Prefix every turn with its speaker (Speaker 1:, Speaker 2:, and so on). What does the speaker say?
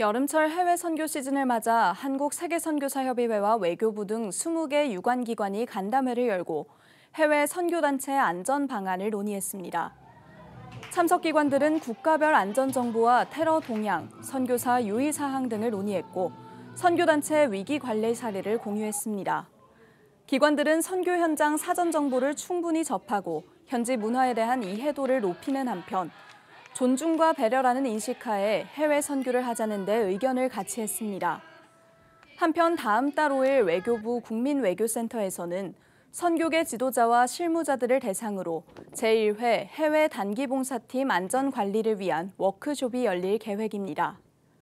Speaker 1: 여름철 해외 선교 시즌을 맞아 한국 세계선교사협의회와 외교부 등 20개 유관기관이 간담회를 열고 해외 선교단체 안전 방안을 논의했습니다. 참석기관들은 국가별 안전정보와 테러 동향, 선교사 유의사항 등을 논의했고 선교단체 위기 관리 사례를 공유했습니다. 기관들은 선교 현장 사전 정보를 충분히 접하고 현지 문화에 대한 이해도를 높이는 한편 존중과 배려라는 인식하에 해외 선교를 하자는 데 의견을 같이 했습니다. 한편 다음 달 5일 외교부 국민외교센터에서는 선교계 지도자와 실무자들을 대상으로 제1회 해외 단기 봉사팀 안전 관리를 위한 워크숍이 열릴 계획입니다.